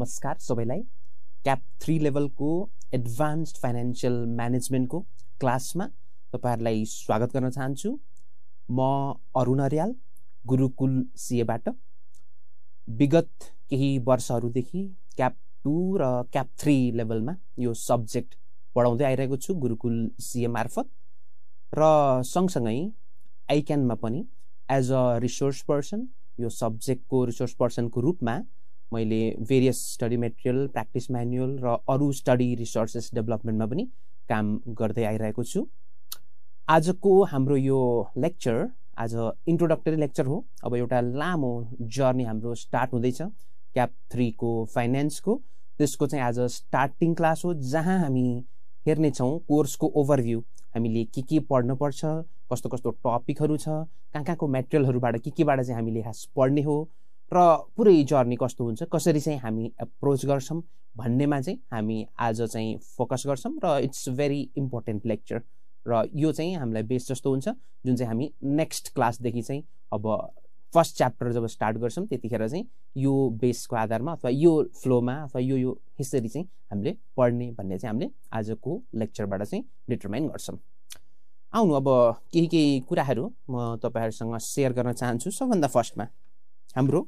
नमस्कार सबैलाई CAP three लेभलको एडभान्स्ड फाइनेन्सियल म्यानेजमेन्टको क्लासमा तपाईँहरूलाई स्वागत गर्न चाहन्छु म अरुण अर्याल गुरुकुल सिएबाट विगत केही वर्षहरूदेखि क्याप टू र क्याप थ्री लेभलमा यो सब्जेक्ट पढाउँदै आइरहेको छु गुरुकुल सिए मार्फत र सँगसँगै आइक्यानमा पनि एज अ रिसोर्स पर्सन यो सब्जेक्टको रिसोर्स पर्सनको रूपमा मैले various study material practice manual र अरू स्टडी रिसोर्सेस डेभलपमेन्टमा पनि काम गर्दै आइरहेको छु आजको हाम्रो यो लेक्चर आज इन्ट्रोडक्टरी लेक्चर हो अब एउटा लामो जर्नी हाम्रो स्टार्ट हुँदैछ क्याप थ्रीको फाइनेन्सको त्यसको चाहिँ आज स्टार्टिङ क्लास हो जहाँ हामी हेर्नेछौँ कोर्सको ओभरभ्यू हामीले के के पढ्नुपर्छ कस्तो कस्तो टपिकहरू छ कहाँ कहाँको मेटेरियलहरूबाट के केबाट चाहिँ हामीले खास पढ्ने हो र पुरै जर्नी कस्तो हुन्छ कसरी चाहिँ हामी एप्रोच गर्छौँ भन्नेमा चाहिँ हामी आज चाहिँ फोकस गर्छौँ र इट्स भेरी इम्पोर्टेन्ट लेक्चर र यो चाहिँ हामीलाई बेस जस्तो हुन्छ जुन चाहिँ हामी नेक्स्ट क्लासदेखि चाहिँ अब फर्स्ट च्याप्टर जब स्टार्ट गर्छौँ त्यतिखेर चाहिँ यो बेसको आधारमा अथवा यो फ्लोमा अथवा यो यो हिस्टरी चाहिँ हामीले पढ्ने भन्ने चाहिँ हामीले आजको लेक्चरबाट चाहिँ डिटर्माइन गर्छौँ आउनु अब केही केही कुराहरू म तपाईँहरूसँग सेयर गर्न चाहन्छु सबभन्दा फर्स्टमा हाम्रो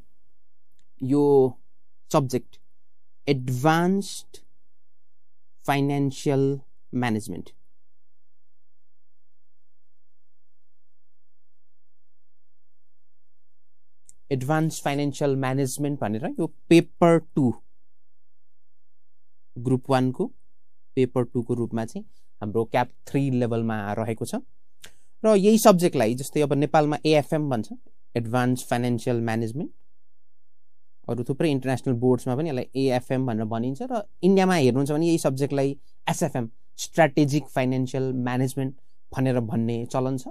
यो subject advanced financial management advance financial management भनेर यो पेपर टू ग्रुप वानको पेपर टूको रूपमा चाहिँ हाम्रो क्याप थ्री लेभलमा रहेको छ र यही सब्जेक्टलाई जस्तै अब नेपालमा एएफएम भन्छ एडभान्स फाइनेन्सियल म्यानेजमेन्ट अरू थुप्रै इन्टरनेसनल बोर्ड्समा पनि यसलाई एएफएम भनेर भनिन्छ र इन्डियामा हेर्नुहुन्छ भने यही सब्जेक्टलाई एसएफएम स्ट्राटेजिक फाइनेन्सियल म्यानेजमेन्ट भनेर भन्ने चलन छ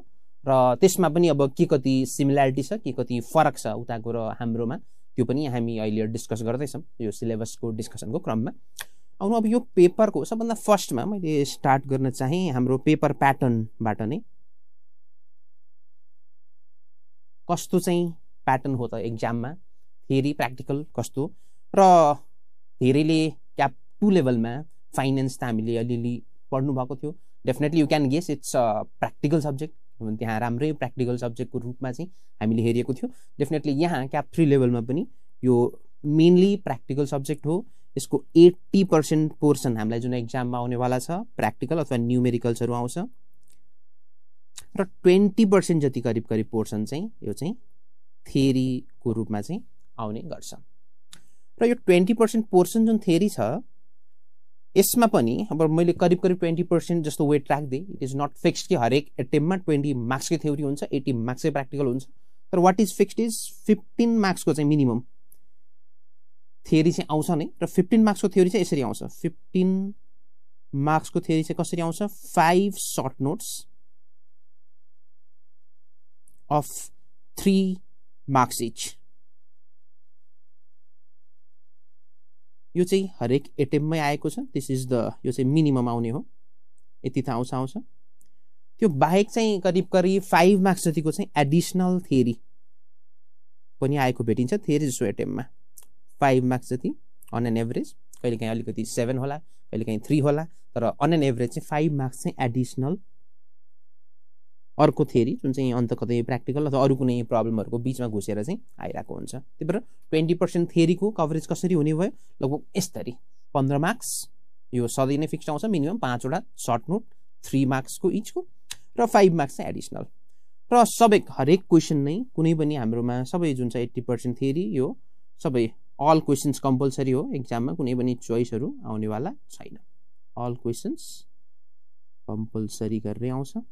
र त्यसमा पनि अब के कति सिमिल्यारिटी छ के कति फरक छ उताको र हाम्रोमा त्यो पनि हामी अहिले डिस्कस गर्दैछौँ यो सिलेबसको डिस्कसनको क्रममा आउनु अब यो पेपरको सबभन्दा फर्स्टमा मैले स्टार्ट गर्न चाहेँ हाम्रो पेपर प्याटर्नबाट नै कस्तो चाहिँ प्याटर्न हो त एक्जाममा थ्योरी प्र्याक्टिकल कस्तो र धेरैले क्याप टु लेभलमा फाइनेन्स त हामीले अलिअलि पढ्नुभएको थियो definitely you can guess it's a practical subject किनभने त्यहाँ राम्रै प्र्याक्टिकल सब्जेक्टको रूपमा चाहिँ हामीले हेरेको थियो डेफिनेटली यहाँ क्याप थ्री लेभलमा पनि यो मेनली प्र्याक्टिकल सब्जेक्ट हो यसको एट्टी पर्सेन्ट पोर्सन हामीलाई जुन एक्जाममा आउनेवाला छ प्र्याक्टिकल अथवा न्युमेरिकल्सहरू आउँछ र ट्वेन्टी पर्सेन्ट जति करिब करिब पोर्सन चाहिँ यो चाहिँ थेरीको रूपमा चाहिँ आउने गर्छ र यो ट्वेन्टी पर्सेन्ट पोर्सन जुन थेरी छ यसमा पनि अब मैले करिब करिब ट्वेन्टी पर्सेन्ट जस्तो वेट राखिदिएँ इट इज नट फिक्स्ड कि हरेक एटेम्पमा ट्वेन्टी मार्क्सकै थ्योरी हुन्छ एट्टी मार्क्सकै प्र्याक्टिकल हुन्छ तर what is fixed is fifteen मार्क्सको चाहिँ मिनिमम थ्योरी चाहिँ आउँछ नै र फिफ्टिन मार्क्सको थ्योरी चाहिँ यसरी आउँछ फिफ्टिन मार्क्सको थ्योरी चाहिँ कसरी आउँछ five short notes of three marks each यो चाहिँ हरेक एटेम्पमै आएको छ दिस इज द यो चाहिँ मिनिमम आउने हो यति त आउँछ आउँछ त्यो बाहेक चाहिँ करिब करिब फाइभ मार्क्स जतिको चाहिँ एडिसनल थेरी पनि आएको भेटिन्छ थियरी जस्तो एटेम्पमा फाइभ मार्क्स जति अन एन एभरेज कहिलेकाहीँ अलिकति सेभेन होला कहिलेकाहीँ थ्री होला तर अन एन एभरेज चाहिँ फाइभ मार्क्स चाहिँ एडिसनल अर्को थ्योरी जुन चाहिँ अन्त कतै प्र्याक्टिकल अथवा अरू कुनै प्रब्लमहरूको बिचमा घुसेर चाहिँ आइरहेको हुन्छ त्यही भएर ट्वेन्टी पर्सेन्ट थ्योरीको कभरेज कसरी हुने भयो लगभग यस्तरी पन्ध्र मार्क्स यो सधैँ नै फिक्स आउँछ मिनिमम पाँचवटा सर्ट नोट थ्री मार्क्सको इचको र फाइभ मार्क्स चाहिँ एडिसनल र सबै हरेक क्वेसन नै कुनै पनि हाम्रोमा सबै जुन चाहिँ एट्टी पर्सेन्ट थ्योरी यो सबै अल क्वेसन्स कम्पलसरी हो एक्जाममा कुनै पनि चोइसहरू आउनेवाला छैन अल क्वेसन्स कम्पलसरी गरेरै आउँछ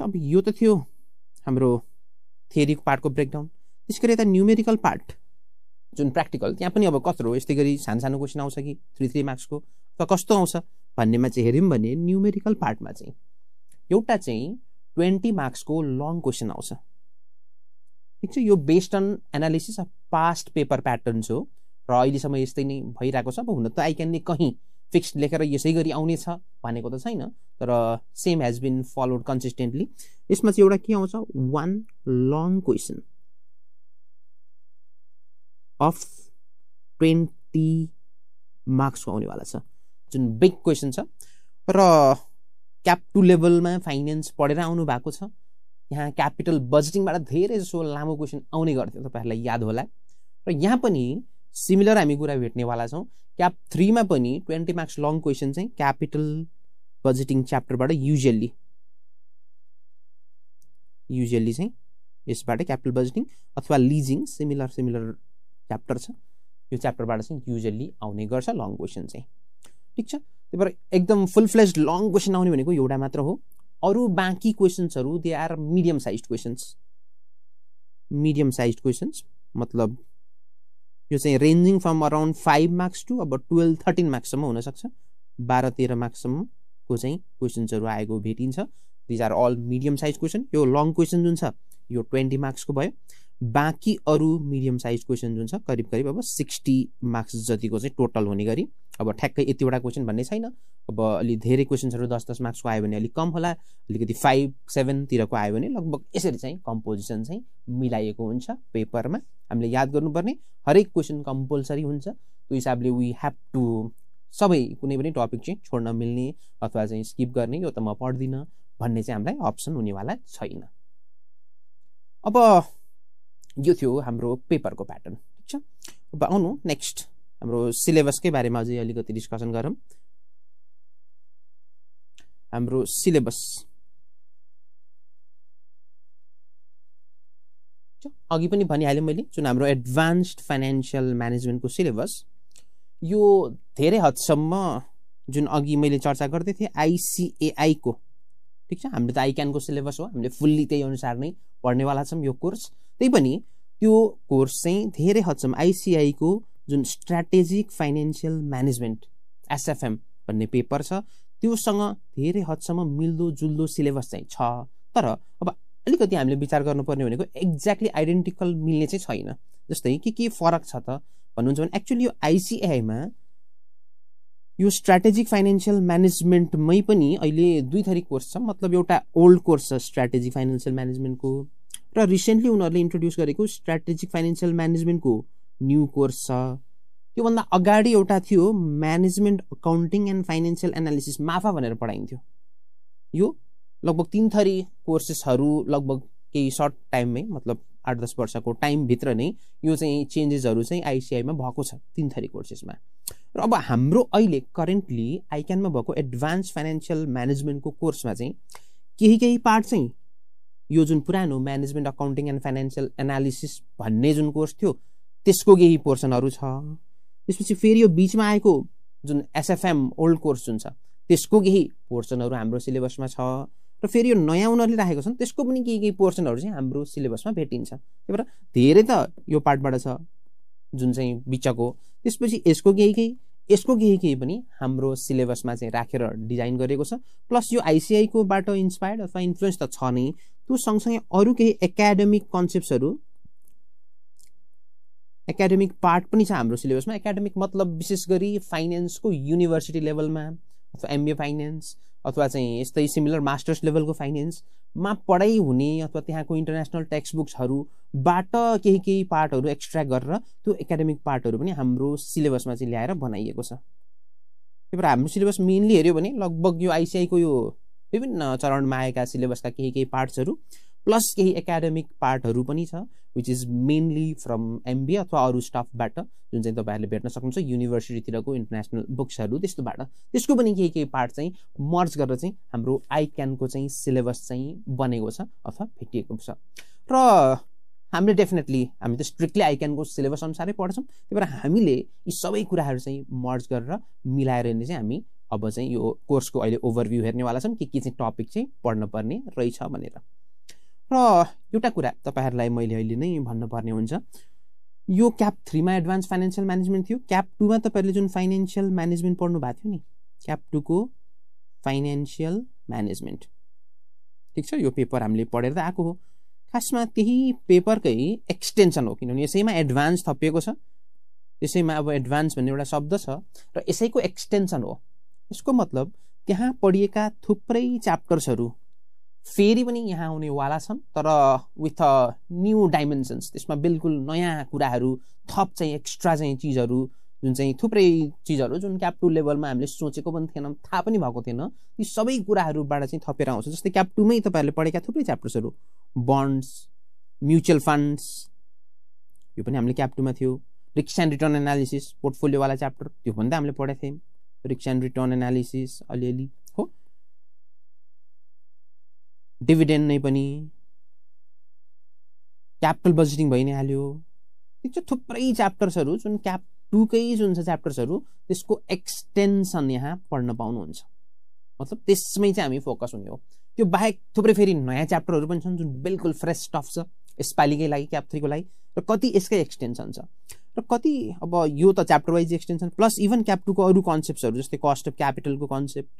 अब यो त थियो हाम्रो थेरीको पार्टको ब्रेकडाउन त्यसै गरी यता न्युमेरिकल पार्ट जुन प्र्याक्टिकल त्यहाँ पनि अब कत्रो हो यस्तै गरी सानो सानो क्वेसन आउँछ कि थ्री थ्री मार्क्सको अथवा कस्तो आउँछ भन्नेमा चाहिँ हेऱ्यौँ भने न्युमेरिकल पार्टमा चाहिँ एउटा चाहिँ ट्वेन्टी मार्क्सको लङ क्वेसन आउँछ ठिक छ यो based on analysis of past paper patterns हो र अहिलेसम्म यस्तै नै भइरहेको छ अब हुन त नै कहीँ फिक्स्ड लेखेर यसै गरी आउनेछ भनेको त छैन तर same has been followed consistently यसमा चाहिँ एउटा के आउँछ one long question of twenty मार्क्सको आउनेवाला छ जुन बिग क्वेसन छ र क्याप टु लेभलमा फाइनेन्स पढेर आउनु भएको छ यहाँ क्यापिटल बजेटिङबाट धेरै जसो लामो क्वेसन आउने गर्थ्यो तपाईँहरूलाई याद होला र यहाँ पनि सिमिलर हामी कुरा भेट्नेवाला छौँ क्याप थ्रीमा पनि ट्वेन्टी मार्क्स लङ क्वेसन चाहिँ क्यापिटल बजेटिङ च्याप्टरबाट युजल्ली युजल्ली चाहिँ यसबाट क्यापिटल बजेटिङ अथवा लिजिङ सिमिलर सिमिलर च्याप्टर छ यो च्याप्टरबाट चाहिँ युजल्ली आउने गर्छ लङ क्वेसन चाहिँ ठिक छ त्यही भएर एकदम फुल फ्लेज लङ क्वेसन आउने भनेको एउटा मात्र हो अरू बाँकी क्वेसन्सहरू they are medium size questions medium size questions मतलब यो चाहिँ ranging from around five marks to अब टुवेल्भ थर्टिन मार्क्ससम्म हुनसक्छ बाह्र तेह्र मार्क्ससम्मको चाहिँ क्वेसन्सहरू आएको भेटिन्छ these are all medium size question यो लङ क्वेसन जुन छ यो ट्वेन्टी मार्क्सको भयो बाँकी अरू मिडियम साइज क्वेसन जुन छ करिब करिब अब सिक्सटी मार्क्स जतिको चाहिँ टोटल हुने गरी अब ठ्याक्कै यतिवटा क्वेसन भन्ने छैन अब अलि धेरै क्वेसन्सहरू दस दस मार्क्सको आयो भने अलिक कम होला अलिकति फाइभ सेभेनतिरको आयो भने लगभग यसरी चाहिँ कम्पोजिसन चाहिँ मिलाइएको हुन्छ पेपरमा हामीले याद गर्नुपर्ने हरेक क्वेसन कम्पलसरी हुन्छ त्यो हिसाबले वी ह्याभ टु सबै कुनै पनि टपिक चाहिँ छोड्न मिल्ने अथवा चाहिँ स्किप गर्ने यो त म पढ्दिनँ भन्ने चाहिँ हामीलाई अप्सन हुनेवाला छैन अब यो थियो हाम्रो पेपरको प्याटर्न ठिक छ अब आउनु नेक्स्ट हाम्रो सिलेबसकै बारेमा अझै अलिकति डिस्कसन गरौँ हाम्रो सिलेबस अघि पनि भनिहालेँ मैले जुन हाम्रो एडभान्स्ड फाइनेन्सियल म्यानेजमेन्टको सिलेबस यो धेरै हदसम्म जुन अघि मैले चर्चा गर्दै थिएँ आइसिएआईको ठिक छ हाम्रो त आइक्यानको सिलेबस हो हामीले फुल्ली त्यही अनुसार नै पढ्नेवाला छौँ यो कोर्स त्यही पनि त्यो कोर्स चाहिँ धेरै हदसम्म आइसिआईको जुन स्ट्राटेजिक फाइनेन्सियल म्यानेजमेन्ट एसएफएम भन्ने पेपर छ त्योसँग धेरै हदसम्म मिल्दो जुल्दो सिलेबस चाहिँ छ तर अब अलिकति हामीले विचार गर्नुपर्ने भनेको एक्ज्याक्टली आइडेन्टिकल मिल्ने चाहिँ छैन जस्तै के के फरक छ त भन्नुहुन्छ भने एक्चुली यो आइसिएआईमा यो स्ट्राटेजिक फाइनेन्सियल म्यानेजमेन्टमै पनि अहिले दुई थरी कोर्स छ मतलब एउटा ओल्ड कोर्स छ स्ट्राटेजिक फाइनेन्सियल म्यानेजमेन्टको र रिसेन्टली उनीहरूले इन्ट्रोड्युस गरेको स्ट्राटेजिक फाइनेन्सियल म्यानेजमेन्टको न्यु कोर्स छ त्योभन्दा अगाडि एउटा थियो management accounting and financial analysis MAFA भनेर पढाइन्थ्यो यो लगभग तिन थरी कोर्सेसहरू लगभग केही सर्ट टाइममै मतलब आठ दस वर्षको टाइमभित्र नै यो चाहिँ चेन्जेसहरू चाहिँ आइसिआईमा भएको छ तिन थरी कोर्सेसमा र अब हाम्रो अहिले करेन्टली आइक्यानमा भएको एडभान्स फाइनेन्सियल म्यानेजमेन्टको कोर्समा चाहिँ केही केही पार्ट चाहिँ यो जुन पुरानो management accounting and financial analysis भन्ने जुन कोर्स थियो त्यसको केही पोर्सनहरू छ त्यसपछि फेरि यो बिचमा आएको जुन एसएफएम ओल्ड कोर्स जुन छ त्यसको केही पोर्सनहरू हाम्रो सिलेबसमा छ र फेरि यो नयाँ उनीहरूले राखेको छन् त्यसको पनि केही केही पोर्सनहरू चाहिँ हाम्रो सिलेबसमा भेटिन्छ त्यही भएर धेरै त यो पार्टबाट छ जुन चाहिँ बिचको त्यसपछि यसको केही केही यसको केही केही पनि हाम्रो सिलेबसमा चाहिँ राखेर डिजाइन गरेको छ प्लस यो बाटो इन्सपायर्ड अथवा इन्फ्लुएन्स त छ नै त्यो सँगसँगै अरू केही एकाडेमिक कन्सेप्ट्सहरू एकाडेमिक पार्ट पनि छ हाम्रो सिलेबसमा एकाडेमिक मतलब विशेष गरी फाइनेन्सको युनिभर्सिटी लेभलमा अथवा एमबिए फाइनेन्स अथवा चाहिँ यस्तै सिमिलर मास्टर्स लेभलको फाइनेन्समा पढाइ हुने अथवा त्यहाँको इन्टरनेसनल टेक्स्ट बुक्सहरूबाट केही केही पार्टहरू एक्सट्र्याक्ट गरेर त्यो एकाडेमिक पार्टहरू पनि हाम्रो सिलेबसमा चाहिँ ल्याएर बनाइएको छ त्यही भएर हाम्रो सिलेबस मेनली हेऱ्यो भने लगभग यो आइसिआईको यो विभिन्न चरणमा आएका सिलेबसका केही केही पार्ट्सहरू प्लस केही एकाडेमिक पार्टहरू पनि छ which is mainly from MB अथवा अरू स्टाफबाट जुन चाहिँ तपाईँहरूले भेट्न सक्नुहुन्छ युनिभर्सिटीतिरको इन्टरनेसनल बुक्सहरू त्यस्तोबाट त्यसको पनि केही केही पार्ट चाहिँ मर्ज गरेर चाहिँ हाम्रो आइक्यानको चाहिँ सिलेबस चाहिँ बनेको छ अथवा भेटिएको छ र हामीले डेफिनेटली हामी त स्ट्रिक्टली आइक्यानको सिलेबस अनुसारै पढ्छौँ त्यही भएर हामीले यी सबै कुराहरू चाहिँ मर्ज गरेर मिलाएर नै चाहिँ हामी अब चाहिँ यो कोर्सको अहिले ओभरभ्यू हेर्नेवाला छौँ के के चाहिँ टपिक चाहिँ पढ्न पर्ने रहेछ भनेर र एउटा कुरा तपाईँहरूलाई मैले अहिले नै भन्नुपर्ने हुन्छ यो क्याप थ्रीमा एडभान्स फाइनेन्सियल म्यानेजमेन्ट थियो क्याप टूमा तपाईँहरूले जुन फाइनेन्सियल म्यानेजमेन्ट पढ्नु भएको थियो नि क्याप टूको फाइनेन्सियल म्यानेजमेन्ट ठिक छ यो पेपर हामीले पढेर त आएको हो खासमा त्यही पेपरकै एक्सटेन्सन हो किनभने यसैमा एडभान्स थपिएको छ यसैमा अब एडभान्स भन्ने एउटा शब्द छ र यसैको एक्सटेन्सन हो यसको मतलब त्यहाँ पढिएका थुप्रै च्याप्टर्सहरू फेरि पनि यहाँ आउनेवाला छन् तर विथ अ न्यू डाइमेन्सन्स त्यसमा बिल्कुल नयाँ कुराहरू थप चाहिँ एक्स्ट्रा चाहिँ चिजहरू जुन चाहिँ थुप्रै चिजहरू जुन क्याप टू लेभलमा हामीले सोचेको पनि थिएन थाहा पनि भएको थिएन ती सबै कुराहरूबाट चाहिँ थपेर आउँछ जस्तै क्याप टूमै तपाईँहरूले पढेका थुप्रै च्याप्टर्सहरू बन्ड्स म्युचुअल फन्ड्स यो पनि हामीले क्याप टूमा थियो रिक्स एन्ड रिटर्न एनालिसिस पोर्टफोलियोवाला च्याप्टर त्यो पनि त हामीले पढेका थियौँ रिक्स एन्ड रिटर्न एनालिसिस अलिअलि डिभिडेन्ड नै पनि क्यापिटल बजेटिङ भइ नै हाल्यो ठिक छ थुप्रै च्याप्टर्सहरू जुन क्याप टुकै जुन छ च्याप्टर्सहरू त्यसको एक्सटेन्सन यहाँ पढ्न पाउनुहुन्छ मतलब त्यसमै चाहिँ हामी फोकस हुने हो त्यो बाहेक थुप्रै फेरि नयाँ च्याप्टरहरू पनि छन् जुन बिल्कुल फ्रेस टफ छ यसपालिकै लागि क्याप थ्रीको लागि र कति यसकै एक्सटेन्सन छ र कति अब यो त chapter wise extension plus even CAP टूको अरू कन्सेप्टहरू जस्तै कस्ट अफ क्यापिटलको कन्सेप्ट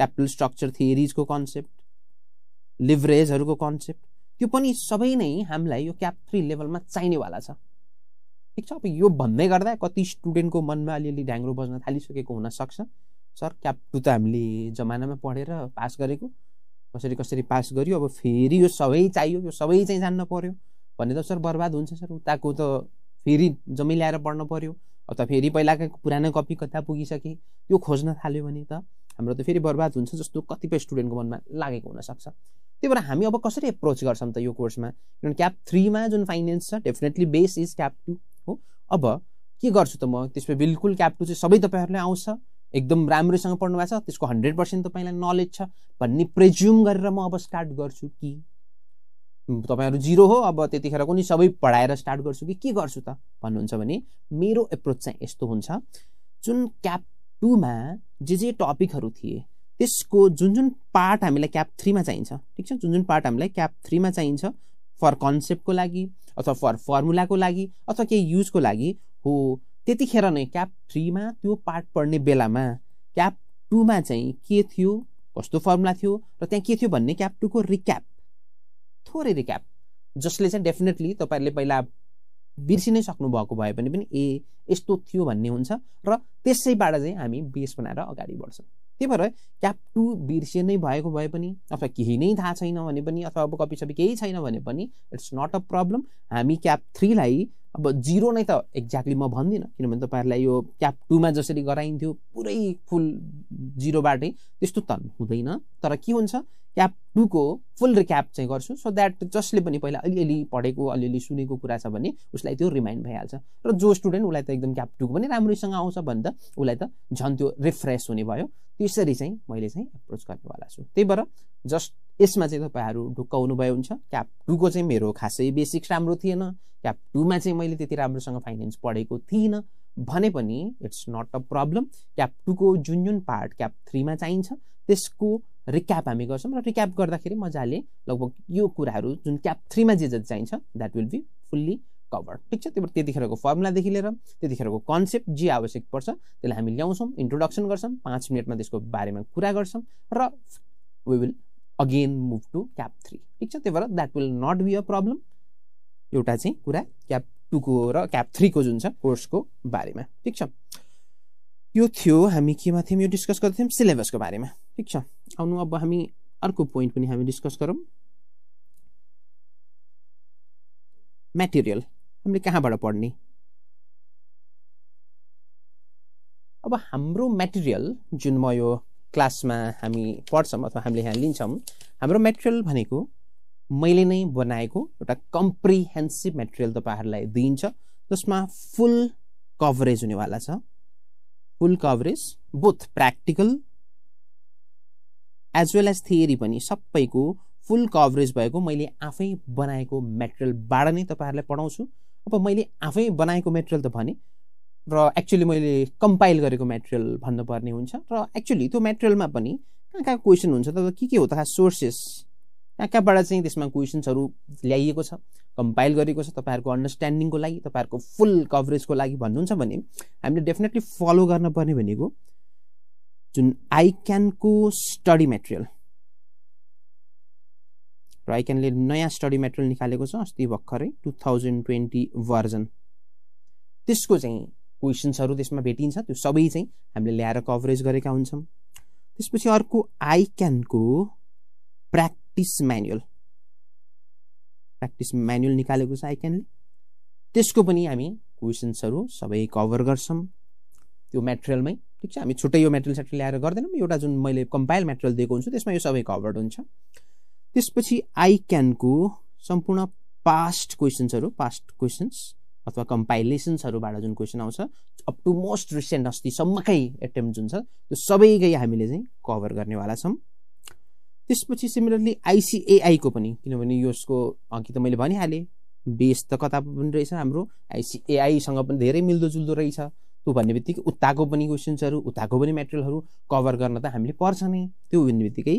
क्यापिटल स्ट्रक्चर थियरिजको कन्सेप्ट लिभरेजहरूको कन्सेप्ट त्यो पनि सबै नै हामीलाई यो क्याप थ्री लेभलमा चाहिनेवाला छ ठिक छ अब यो भन्दै गर्दा कति स्टुडेन्टको मनमा अलिअलि ढ्याङ्ग्रो बज्न थालिसकेको हुनसक्छ सर क्याप टू त हामीले जमानामा पढेर पास गरेको कसरी कसरी पास गर्यो अब फेरि यो सबै चाहियो यो सबै चाहिँ जान्न पऱ्यो भने त सर बर्बाद हुन्छ सर उताको त फेरि जम्मै ल्याएर पढ्न पऱ्यो अब फेरि पहिलाको पुरानो कपी कता पुगिसके त्यो खोज्न थाल्यो भने त हाम्रो त फेरि बर्बाद हुन्छ जस्तो कतिपय स्टुडेन्टको मनमा लागेको हुनसक्छ त्यही भएर हामी अब कसरी एप्रोच गर्छौँ त यो कोर्समा किनभने क्याप थ्रीमा जुन फाइनेन्स छ definitely base is CAP two हो अब के गर्छु त म त्यसमा बिल्कुल क्याप टू चाहिँ सबै तपाईँहरूले आउँछ एकदम राम्रोसँग पढ्नु भएको छ त्यसको हन्ड्रेड पर्सेन्ट तपाईँलाई नलेज छ भन्ने प्रेज्युम गरेर म अब स्टार्ट गर्छु कि तपाईँहरू जिरो हो अब त्यतिखेर पनि सबै पढाएर स्टार्ट गर्छु कि के गर्छु त भन्नुहुन्छ भने मेरो एप्रोच चाहिँ यस्तो हुन्छ जुन क्याप टूमा जे जे टपिकहरू थिए त्यसको जुन जुन पार्ट हामीलाई क्याप थ्रीमा चाहिन्छ ठिक छ जुन जुन पार्ट हामीलाई क्याप थ्रीमा चाहिन्छ फर कन्सेप्टको लागि अथवा फर फर्मुलाको लागि अथवा केही युजको लागि हो त्यतिखेर नै क्याप थ्रीमा त्यो पार्ट पढ्ने बेलामा क्याप टूमा चाहिँ के थियो कस्तो फर्मुला थियो र त्यहाँ के थियो भन्ने क्याप टूको रिक्याप थोरै रिक्याप जसले चाहिँ डेफिनेटली तपाईँहरूले पहिला बिर्सिनै सक्नुभएको भए पनि पनि ए यस्तो थियो भन्ने हुन्छ र त्यसैबाट चाहिँ हामी बेस बनाएर अगाडि बढ्छौँ त्यही भएर क्याप टू बिर्से नै भएको भए पनि अथवा केही नै थाहा छैन भने पनि अथवा अब कपी सपी केही छैन भने पनि इट्स नट अ प्रब्लम हामी क्याप थ्रीलाई अब जिरो नै त एक्ज्याक्टली म भन्दिनँ किनभने तपाईँहरूलाई यो क्याप टूमा जसरी गराइन्थ्यो पुरै फुल जिरोबाटै त्यस्तो त हुँदैन तर के हुन्छ क्याप टूको फुल रिक्याप चाहिँ गर्छु सो द्याट जसले पनि पहिला अलिअलि पढेको अलिअलि सुनेको कुरा छ भने उसलाई त्यो रिमाइन्ड भइहाल्छ र जो स्टुडेन्ट उसलाई त एकदम क्याप टूको पनि राम्रैसँग आउँछ भने त उसलाई त झन् त्यो रिफ्रेस हुने भयो त्यसरी चाहिँ मैले चाहिँ एप्रोच गर्नेवाला छु त्यही भएर जस्ट यसमा चाहिँ तपाईँहरू ढुक्काउनु भयो हुन्छ क्याप टूको चाहिँ मेरो खासै बेसिक्स राम्रो थिएन क्याप टूमा चाहिँ मैले त्यति राम्रोसँग फाइनेन्स पढेको थिइनँ भने पनि it's not a problem CAP टूको जुन जुन पार्ट क्याप थ्रीमा चाहिन्छ त्यसको रिक्याप हामी गर्छौँ र रिक्याप गर्दाखेरि मजाले लगभग यो कुराहरू जुन क्याप थ्रीमा जे जति चाहिन्छ that will be fully cover ठिक छ त्यो त्यतिखेरको फर्मुलादेखि लिएर त्यतिखेरको कन्सेप्ट जे आवश्यक पर्छ त्यसलाई हामी ल्याउँछौँ इन्ट्रोडक्सन गर्छौँ पाँच मिनटमा त्यसको बारेमा कुरा गर्छौँ र we will again move to CAP three ठिक छ त्यही भएर that will not be a problem एउटा चाहिँ कुरा क्याप टूको र क्याप थ्रीको जुन छ कोर्सको बारेमा ठिक छ यो थियो हामी केमा थियौँ यो डिस्कस गर्दै थियौँ सिलेबसको बारेमा ठिक छ आउनु अब हामी अर्को पोइन्ट पनि हामी डिस्कस गरौँ मेटेरियल हामीले कहाँबाट पढ्ने अब हाम्रो मेटेरियल जुन म यो क्लासमा हामी पढ्छौँ अथवा हामीले यहाँ लिन्छौँ हाम्रो मेटेरियल भनेको मैले नै बनाएको एउटा कम्प्रिहेन्सिभ मेटेरियल तपाईँहरूलाई दिइन्छ जसमा फुल कभरेज हुनेवाला छ full coverage both practical as well as theory पनि सबैको फुल कभरेज भएको मैले आफै बनाएको मेटेरियलबाट नै तपाईँहरूलाई पढाउँछु अब मैले आफै बनाएको मेटेरियल त भने र एक्चुली मैले कम्पाइल गरेको मेटेरियल भन्नुपर्ने हुन्छ र एक्चुली त्यो मेटेरियलमा पनि कहाँ कहाँ क्वेसन हुन्छ त के के हो त सोर्सेस कहाँ कहाँबाट चाहिँ त्यसमा क्वेसन्सहरू ल्याइएको छ कम्पाइल गरेको छ तपाईँहरूको अन्डरस्ट्यान्डिङको लागि तपाईँहरूको फुल कभरेजको लागि भन्नुहुन्छ भने हामीले डेफिनेटली फलो गर्नुपर्ने भनेको जुन आइक्यानको स्टडी मेटेरियल र आइक्यानले नयाँ स्टडी मेटेरियल निकालेको छ अस्ति भर्खरै टु थाउजन्ड ट्वेन्टी भर्जन त्यसको चाहिँ क्वेसन्सहरू त्यसमा भेटिन्छ त्यो सबै चाहिँ हामीले ल्याएर कभरेज गरेका हुन्छौँ त्यसपछि अर्को आइक्यानको प्र्याक्टिस म्यानुअल प्र्याक्टिस म्यानुअल निकालेको छ आइक्यानले त्यसको पनि हामी क्वेसन्सहरू सबै कभर गर्छौँ त्यो मेटेरियलमै ठिक छ हामी छुट्टै यो मेटेरियल सेट ल्याएर गर्दैनौँ एउटा जुन मैले कम्पाइल मेटेरियल दिएको हुन्छु त्यसमा यो सबै कभर्ड हुन्छ त्यसपछि आई क्यानको सम्पूर्ण पास्ट क्वेसन्सहरू पास्ट क्वेसन्स अथवा कम्पाइलेसन्सहरूबाट जुन क्वेसन आउँछ अप टु मोस्ट रिसेन्ट अस्तिसम्मकै एटेम्प जुन छ त्यो सबैकै हामीले चाहिँ कभर गर्नेवाला छौँ त्यसपछि सिमिलरली आइसिएआईको पनि किनभने यसको अघि त मैले भनिहालेँ बेस त कता पनि रहेछ हाम्रो आइसिएआईसँग पनि धेरै मिल्दोजुल्दो रहेछ त्यो भन्ने बित्तिकै उताको पनि क्वेसन्सहरू उताको पनि मेटेरियलहरू कभर गर्न त हामीले पर्छ नै त्यो भन्ने बित्तिकै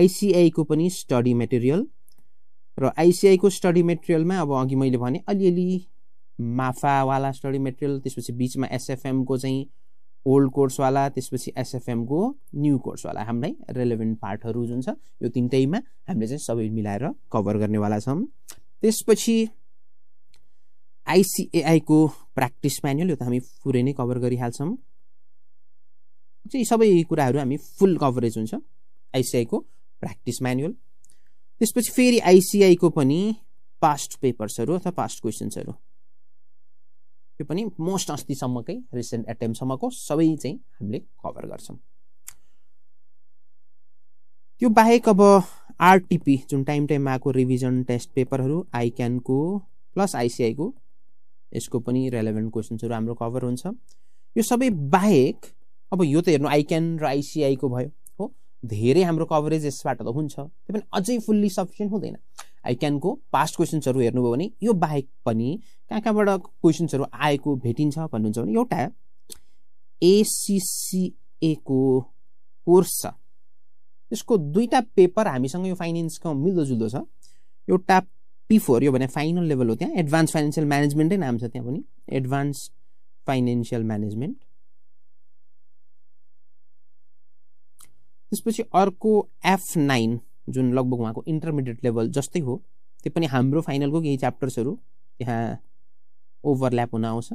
आइसिआईको पनि स्टडी मेटेरियल र आइसिआईको स्टडी मेटेरियलमा अब अघि मैले भने अलिअलि माफावाला स्टडी मेटेरियल त्यसपछि बिचमा एसएफएमको चाहिँ ओल्ड कोर्सवाला त्यसपछि एसएफएमको न्यू कोर्सवाला हामीलाई रेलेभेन्ट पार्टहरू जुन छ यो तिनटैमा हामीले चाहिँ सबै मिलाएर कभर गर्नेवाला छौँ त्यसपछि आइसिएआईको प्र्याक्टिस म्यानुअल यो त हामी पुरै नै कभर गरिहाल्छौँ चाहिँ सबै कुराहरू हामी फुल कभरेज हुन्छ आइसिआईको प्र्याक्टिस म्यानुअल त्यसपछि फेरि आइसिआईको पनि पास्ट पेपर्सहरू अथवा पास्ट क्वेसन्सहरू त्यो पनि मोस्ट अस्तिसम्मकै रिसेन्ट एटेम्पसम्मको सबै चाहिँ हामीले कभर गर्छौँ त्यो बाहेक अब आरटिपी जुन टाइम टाइममा आएको रिभिजन टेस्ट पेपरहरू आइक्यानको प्लस आइसिआईको यसको पनि रेलेभेन्ट क्वेसन्सहरू हाम्रो कभर हुन्छ यो सबै बाहेक अब यो त हेर्नु आइक्यान र आइसिआईको भयो हो धेरै हाम्रो कभरेज यसबाट त हुन्छ त्यो पनि अझै फुल्ली सफिसियन्ट हुँदैन आइक्यानको पास्ट क्वेसन्सहरू हेर्नुभयो भने यो बाहेक पनि कहाँ कहाँबाट क्वेसन्सहरू आएको भेटिन्छ भन्नुहुन्छ भने एउटा एसिसिएको कोर्स छ त्यसको दुईवटा पेपर हामीसँग यो फाइनेन्सको मिल्दोजुल्दो छ एउटा पी फोर यो भने फाइनल लेभल हो त्यहाँ एडभान्स फाइनेन्सियल म्यानेजमेन्टै नाम छ त्यहाँ पनि एडभान्स फाइनेन्सियल म्यानेजमेन्ट त्यसपछि अर्को एफ नाइन जुन लगभग उहाँको इन्टरमिडिएट लेभल जस्तै हो त्यो पनि हाम्रो फाइनलको केही च्याप्टर्सहरू त्यहाँ ओभरल्याप हुन आउँछ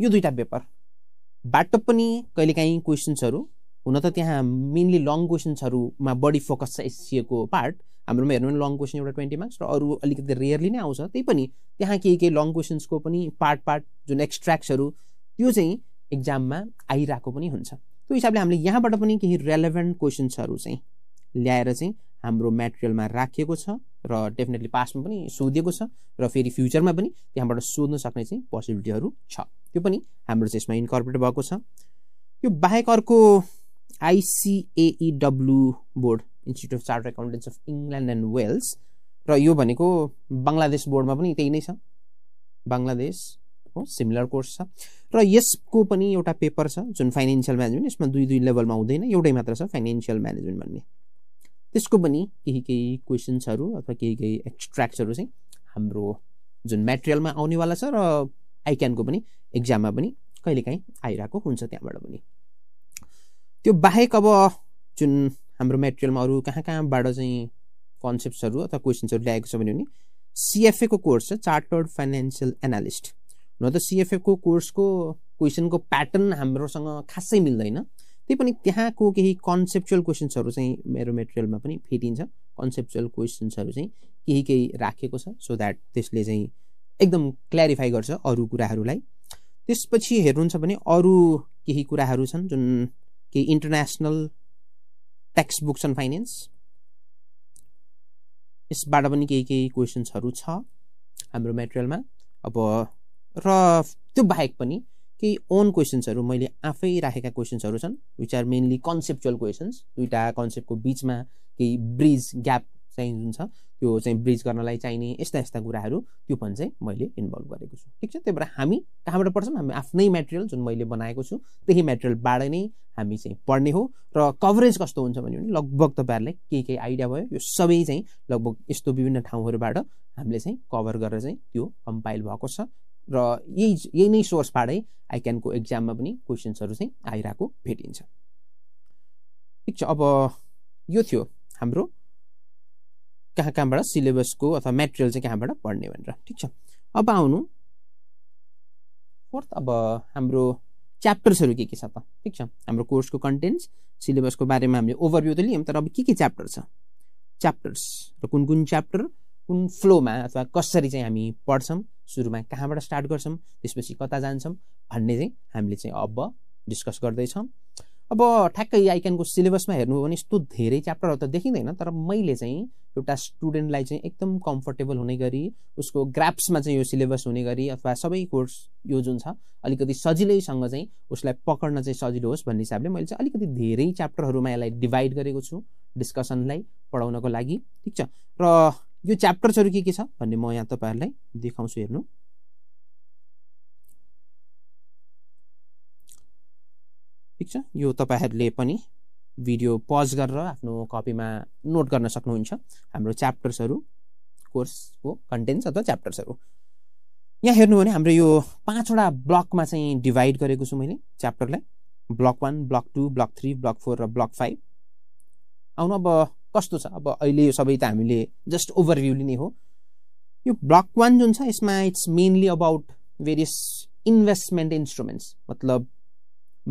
यो दुईवटा पेपर बाटो पनि कहिलेकाहीँ क्वेसन्सहरू हुन त त्यहाँ मेनली लङ क्वेसन्सहरूमा बढी फोकस छ एससिएको पार्ट हाम्रोमा हेर्नु भने लङ क्वेसन एउटा ट्वेन्टी मार्क्स र अरू अलिकति रेयरली नै आउँछ त्यही पनि त्यहाँ केही केही लङ क्वेसन्सको पनि पार्ट पार्ट जुन एक्सट्र्याक्सहरू त्यो चाहिँ एक्जाममा आइरहेको पनि हुन्छ त्यो हिसाबले हामीले यहाँबाट पनि केही रेलेभेन्ट क्वेसन्सहरू चाहिँ ल्याएर चाहिँ हाम्रो मेटेरियलमा राखिएको छ र डेफिनेटली पास्टमा पनि सोधिएको छ र फेरि फ्युचरमा पनि त्यहाँबाट सोध्न सक्ने चाहिँ पोसिबिलिटीहरू छ त्यो पनि हाम्रो चाहिँ यसमा इन्कर्पोरेट भएको छ यो बाहेक अर्को ICAEW board institute of charter accountants of England and Wales र यो भनेको बङ्गलादेश बोर्डमा पनि त्यही नै छ बङ्गलादेश हो सिमिलर कोर्स छ र यसको पनि एउटा पेपर छ जुन फाइनेन्सियल म्यानेजमेन्ट यसमा दुई दुई लेभलमा हुँदैन एउटै मात्र छ फाइनेन्सियल म्यानेजमेन्ट भन्ने त्यसको पनि केही केही क्वेसन्सहरू अथवा केही केही एक्सट्र्याक्ट्सहरू चाहिँ हाम्रो जुन मेटेरियलमा आउनेवाला छ र आइक्यानको पनि एक्जाममा पनि कहिलेकाहीँ आइरहेको हुन्छ त्यहाँबाट पनि त्यो बाहेक अब जुन हाम्रो मेटेरियलमा अरू कहाँ कहाँबाट चाहिँ कन्सेप्ट्सहरू अथवा क्वेसन्सहरू ल्याएको छ भन्यो भने सिएफएको कोर्स छ चार्टर्ड फाइनेन्सियल एनालिस्ट न त सिएफएको कोर्सको क्वेसनको प्याटर्न हाम्रोसँग खासै मिल्दैन त्यही पनि त्यहाँको केही कन्सेप्चुअल क्वेसन्सहरू चाहिँ मेरो मेटेरियलमा पनि फेटिन्छ कन्सेप्चुअल क्वेसन्सहरू चाहिँ केही केही राखेको छ सो द्याट त्यसले चाहिँ एकदम क्ल्यारिफाई गर्छ अरू कुराहरूलाई त्यसपछि हेर्नुहुन्छ भने अरू केही कुराहरू छन् जुन केही international text books on finance यसबाट पनि केही केही क्वेसन्सहरू छ हाम्रो मेटेरियलमा अब र त्यो बाहेक पनि केही ओन क्वेसन्सहरू मैले आफै राखेका क्वेसन्सहरू छन् which are mainly conceptual questions दुइटा कन्सेप्टको बिचमा केही ब्रिज ग्याप चाहिँ जुन छ त्यो चाहिँ ब्रिज गर्नलाई चाहिने यस्ता यस्ता कुराहरू त्यो पनि चाहिँ मैले इन्भल्भ गरेको छु ठिक छ त्यही भएर हामी कहाँबाट पढ्छौँ हामी आफ्नै मेटेरियल जुन मैले बनाएको छु त्यही मेटेरियलबाट नै हामी चाहिँ पढ्ने हो र कभरेज कस्तो हुन्छ भन्यो भने लगभग तपाईँहरूलाई केही केही आइडिया भयो यो सबै चाहिँ लगभग यस्तो विभिन्न ठाउँहरूबाट हामीले चाहिँ कभर गरेर चाहिँ त्यो कम्पाइल भएको छ र यही यही नै सोर्सबाटै आइक्यानको एक्जाममा पनि क्वेसन्सहरू चाहिँ आइरहेको भेटिन्छ ठिक छ अब यो थियो हाम्रो कहाँ कहाँबाट सिलेबसको अथवा मेटेरियल चाहिँ कहाँबाट पढ्ने भनेर ठिक छ अब आउनु फोर्थ अब हाम्रो च्याप्टर्सहरू के के छ त ठिक छ हाम्रो कोर्सको कन्टेन्ट्स सिलेबसको बारेमा हामीले ओभरभ्यू त लियौँ तर अब के के च्याप्टर छ च्याप्टर्स र कुन कुन च्याप्टर कुन फ्लोमा अथवा कसरी चाहिँ हामी पढ्छौँ सुरुमा कहाँबाट स्टार्ट गर्छौँ त्यसपछि कता जान्छौँ भन्ने चाहिँ हामीले चाहिँ अब डिस्कस गर्दैछौँ अब ठ्याक्कै आइकनको सिलेबसमा हेर्नु हो भने यस्तो धेरै च्याप्टरहरू त देखिँदैन तर मैले चाहिँ एउटा स्टुडेन्टलाई चाहिँ एकदम कम्फर्टेबल हुने गरी उसको ग्राप्समा चाहिँ यो सिलेबस हुने गरी अथवा सबै कोर्स यो जुन छ अलिकति सजिलैसँग चाहिँ उसलाई पक्रन चाहिँ सजिलो होस् भन्ने हिसाबले मैले चाहिँ अलिकति धेरै च्याप्टरहरूमा यसलाई डिभाइड गरेको छु डिस्कसनलाई पढाउनको लागि ठिक छ र यो च्याप्टर्सहरू के के छ भन्ने म यहाँ तपाईँहरूलाई देखाउँछु हेर्नु ठिक छ यो तपाईँहरूले पनि भिडियो पज गरेर आफ्नो कपीमा नोट गर्न सक्नुहुन्छ हाम्रो च्याप्टर्सहरू कोर्सको कन्टेन्ट्स अथवा च्याप्टर्सहरू यहाँ हेर्नु भने हाम्रो यो पाँचवटा ब्लकमा चाहिँ डिभाइड गरेको छु मैले च्याप्टरलाई block one block two block three block four र ब्लक फाइभ आउनु अब कस्तो छ अब अहिले यो सबै त हामीले जस्ट ओभरभ्यू लिने हो यो ब्लक वान जुन छ यसमा it's mainly about various investment instruments मतलब